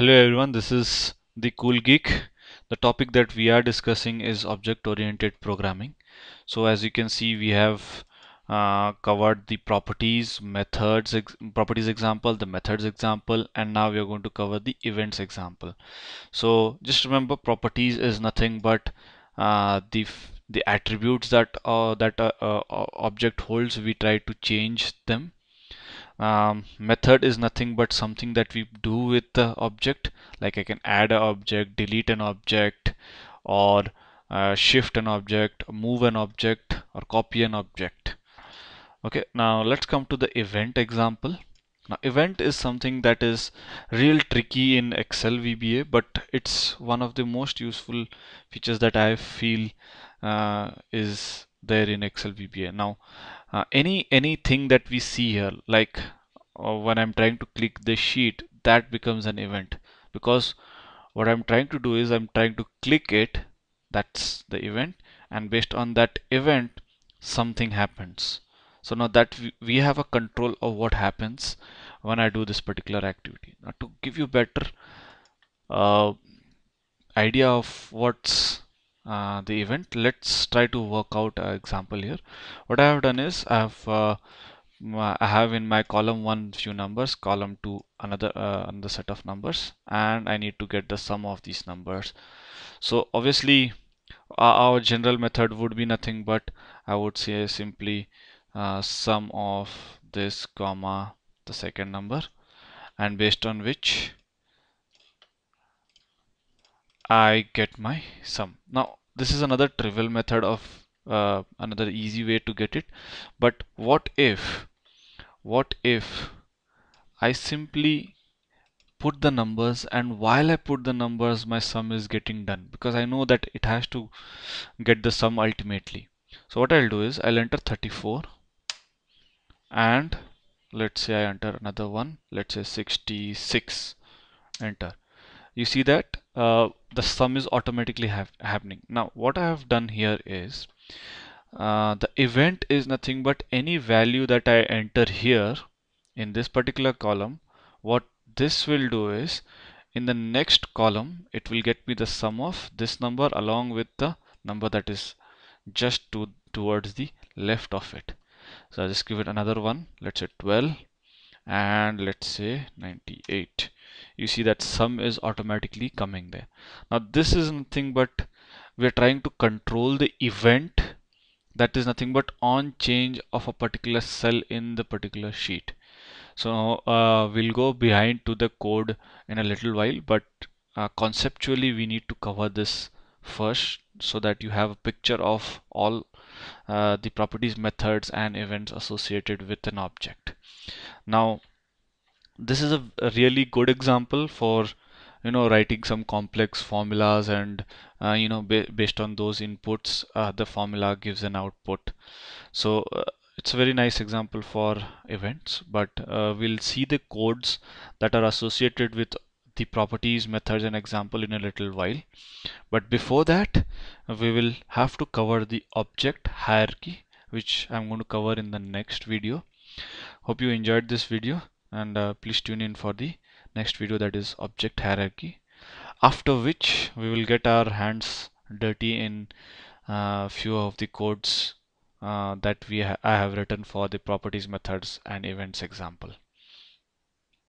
Hello everyone, this is the Cool Geek. The topic that we are discussing is object-oriented programming. So as you can see, we have uh, covered the properties, methods, ex properties example, the methods example, and now we are going to cover the events example. So just remember, properties is nothing but uh, the the attributes that uh, that uh, uh, object holds. We try to change them um, method is nothing but something that we do with the object like I can add an object delete an object or uh, shift an object move an object or copy an object okay now let's come to the event example now event is something that is real tricky in Excel VBA but it's one of the most useful features that I feel uh, is there in Excel VBA. Now, uh, any anything that we see here, like uh, when I'm trying to click the sheet, that becomes an event because what I'm trying to do is I'm trying to click it. That's the event, and based on that event, something happens. So now that we have a control of what happens when I do this particular activity. Now to give you better uh, idea of what's uh, the event let's try to work out an example here what I have done is I have uh, uh, I have in my column 1 few numbers column 2 another uh, another set of numbers and I need to get the sum of these numbers so obviously our general method would be nothing but I would say simply uh, sum of this comma the second number and based on which I get my sum. Now this is another trivial method of uh, another easy way to get it. But what if, what if I simply put the numbers and while I put the numbers my sum is getting done because I know that it has to get the sum ultimately. So what I'll do is I'll enter 34 and let's say I enter another one let's say 66 enter you see that uh, the sum is automatically happening now what I have done here is uh, the event is nothing but any value that I enter here in this particular column what this will do is in the next column it will get me the sum of this number along with the number that is just to towards the left of it so i just give it another one let's say 12 and let's say 98 you see that sum is automatically coming there now this is nothing but we're trying to control the event that is nothing but on change of a particular cell in the particular sheet so uh, we'll go behind to the code in a little while but uh, conceptually we need to cover this first so that you have a picture of all uh, the properties methods and events associated with an object now this is a, a really good example for you know writing some complex formulas and uh, you know ba based on those inputs uh, the formula gives an output so uh, it's a very nice example for events but uh, we'll see the codes that are associated with the properties methods and example in a little while but before that we will have to cover the object hierarchy which I'm going to cover in the next video hope you enjoyed this video and uh, please tune in for the next video that is object hierarchy after which we will get our hands dirty in uh, few of the codes uh, that we ha I have written for the properties methods and events example